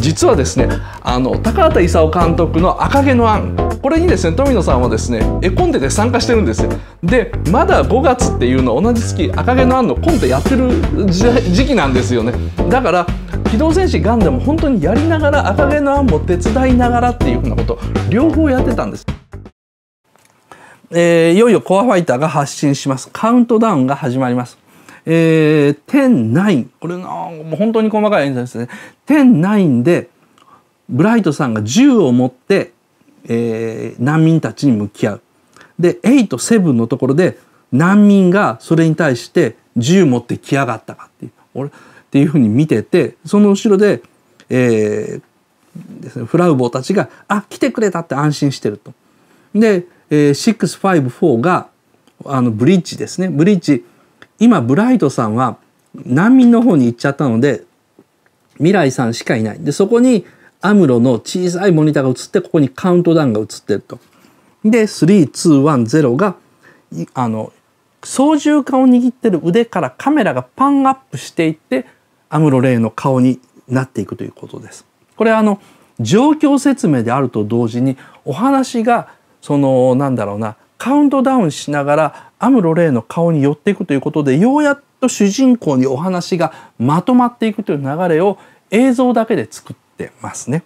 実はですねあの高畑勲監督の「赤毛のアン」これにですね富野さんはですね絵コンテで参加してるんですよでまだ5月っていうの同じ月赤毛のアンのコンテやってる時期なんですよねだから機動戦士ガンダム本当にやりながら赤毛のアンも手伝いながらっていうふうなこと両方やってたんですえー、いよいよコアファイターが発信します。カウントダウンが始まります。えー、1 9これが本当に細かい演算ですね109でブライトさんが銃を持って、えー、難民たちに向き合うで87のところで難民がそれに対して銃持ってきやがったかっていう俺っていうふうに見ててその後ろで,、えー、ですね、フラウボーたちが「あ来てくれた」って安心してると。で、えー、654があのブリッジですねブリッジ今ブライトさんは難民の方に行っちゃったので未来さんしかいないでそこにアムロの小さいモニターが映ってここにカウントダウンが映ってると。で3210があの操縦桿を握ってる腕からカメラがパンアップしていってアムロ・レイの顔になっていくということです。これはあの状況説明であると同時にお話がそのなんだろうなカウントダウンしながらアムロ・レイの顔に寄っていくということでようやっと主人公にお話がまとまっていくという流れを映像だけで作ってますね。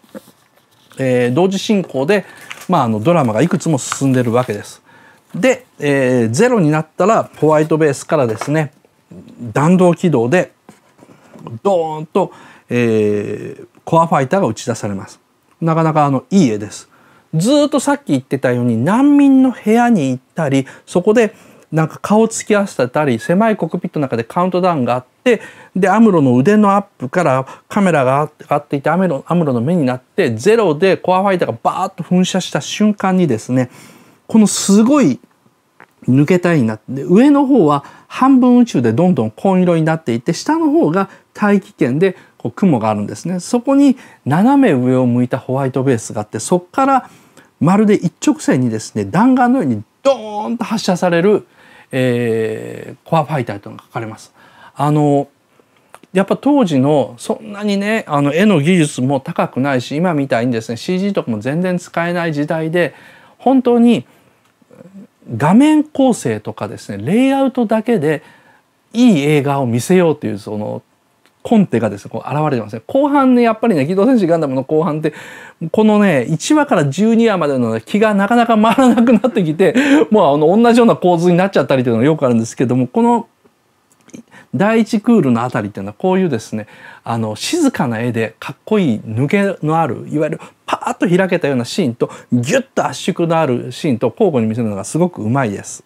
えー、同時進行で、まあ、あのドラマがいくつも進んでるわけです。で、えー、ゼロになったらホワイトベースからですね弾道軌道でドーンと、えー、コアファイターが打ち出されます。なかなかあのいい絵です。ずっとさっき言ってたように難民の部屋に行ったりそこでなんか顔突き合わせたり狭いコックピットの中でカウントダウンがあってでアムロの腕のアップからカメラががっていてアムロアムロの目になってゼロでコアファイターがバーッと噴射した瞬間にですねこのすごい抜けたいになって上の方は半分宇宙でどんどん紺色になっていて下の方が大気圏でこう雲があるんですねそこに斜め上を向いたホワイトベースがあってそこからまるで一直線にですね弾丸のようにドーンと発射されるえー、コアファイターというのが書かれます。あのやっぱ当時のそんなにねあの絵の技術も高くないし今みたいにですね CG とかも全然使えない時代で本当に画面構成とかですねレイアウトだけでいい映画を見せようというそのコンテがですね、こう現れてますね。後半ね、やっぱりね、機動戦士ガンダムの後半って、このね、1話から12話までの、気がなかなか回らなくなってきて、もうあの、同じような構図になっちゃったりというのがよくあるんですけども、この、第1クールのあたりっていうのはこういうですねあの静かな絵でかっこいい抜けのあるいわゆるパーッと開けたようなシーンとギュッと圧縮のあるシーンと交互に見せるのがすごくうまいです。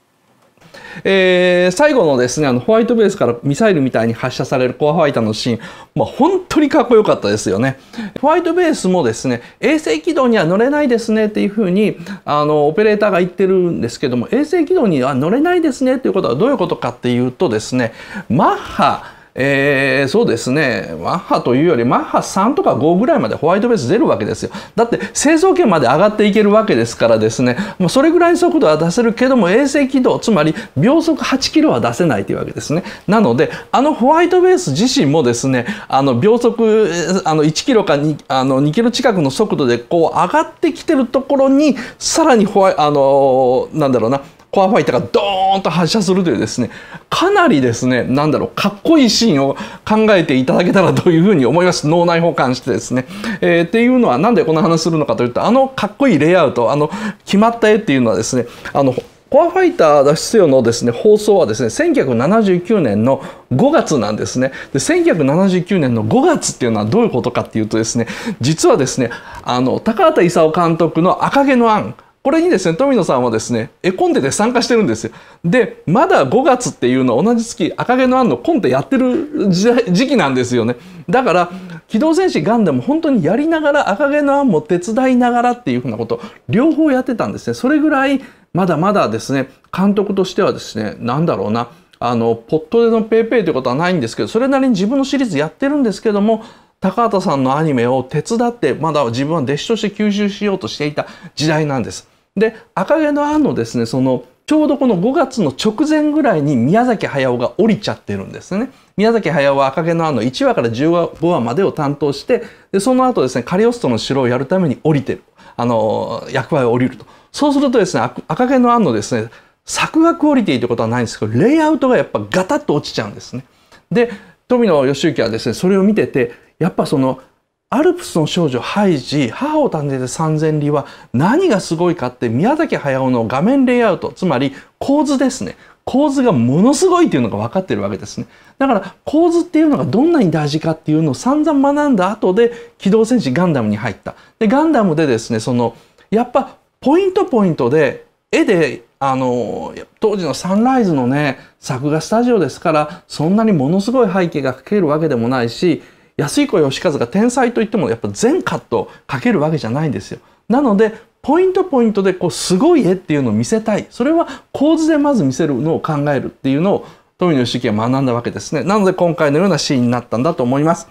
えー、最後のですね、あの、ホワイトベースからミサイルみたいに発射されるコアファイターのシーン、まあ、本当にかっこよかったですよね。ホワイトベースもですね、衛星軌道には乗れないですねっていうふうに、あの、オペレーターが言ってるんですけども、衛星軌道には乗れないですねっていうことはどういうことかっていうとですね、マッハ、えー、そうですね、マッハというより、マッハ3とか5ぐらいまでホワイトベース出るわけですよ。だって、製造圏まで上がっていけるわけですからですね、もうそれぐらい速度は出せるけども、衛星軌道、つまり秒速8キロは出せないというわけですね。なので、あのホワイトベース自身もですね、あの秒速あの1キロか 2, あの2キロ近くの速度でこう上がってきてるところに、さらにホワイ、あの、なんだろうな、コアファイターがドーンと発射するというですね、かなりですね、なんだろう、かっこいいシーンを考えていただけたらというふうに思います。脳内保管してですね。えー、っていうのは、なんでこの話するのかというと、あのかっこいいレイアウト、あの、決まった絵っていうのはですね、あの、コアファイター脱出よのですね、放送はですね、1979年の5月なんですね。で、1979年の5月っていうのはどういうことかっていうとですね、実はですね、あの、高畑勲監督の赤毛のアン、これにですね、富野さんはですね、絵コンテで参加してるんですよ。で、まだ5月っていうのは同じ月、赤毛のアンのコンテやってる時期なんですよね。だから、機動戦士ガンダム本当にやりながら、赤毛のアンも手伝いながらっていうふうなこと、両方やってたんですね。それぐらい、まだまだですね、監督としてはですね、なんだろうな、あの、ポットでのペ p ペ y ということはないんですけど、それなりに自分のシリーズやってるんですけども、高畑さんのアニメを手伝って、まだ自分は弟子として吸収しようとしていた時代なんです。で赤毛のアンのですねそのちょうどこの5月の直前ぐらいに宮崎駿が降りちゃってるんですね。宮崎駿は赤毛のアンの1話から15話までを担当して、でその後ですね、カリオストの城をやるために降りてる。あの、役割を降りると。そうするとですね、赤毛のアンのですね、作画クオリティってことはないんですけど、レイアウトがやっぱガタッと落ちちゃうんですね。で、富野義行はですね、それを見てて、やっぱそのアルプスの少女ハイジ母を訪ねて三千里は何がすごいかって宮崎駿の画面レイアウトつまり構図ですね構図がものすごいっていうのが分かってるわけですねだから構図っていうのがどんなに大事かっていうのを散々学んだ後で機動戦士ガンダムに入ったでガンダムでですねそのやっぱポイントポイントで絵であの当時のサンライズのね作画スタジオですからそんなにものすごい背景が描けるわけでもないし安彦義和が天才といってもやっぱ全カットかけるわけじゃないんですよ。なのでポイントポイントでこうすごい絵っていうのを見せたいそれは構図でまず見せるのを考えるっていうのを富野義行は学んだわけですね。なので今回のようなシーンになったんだと思います。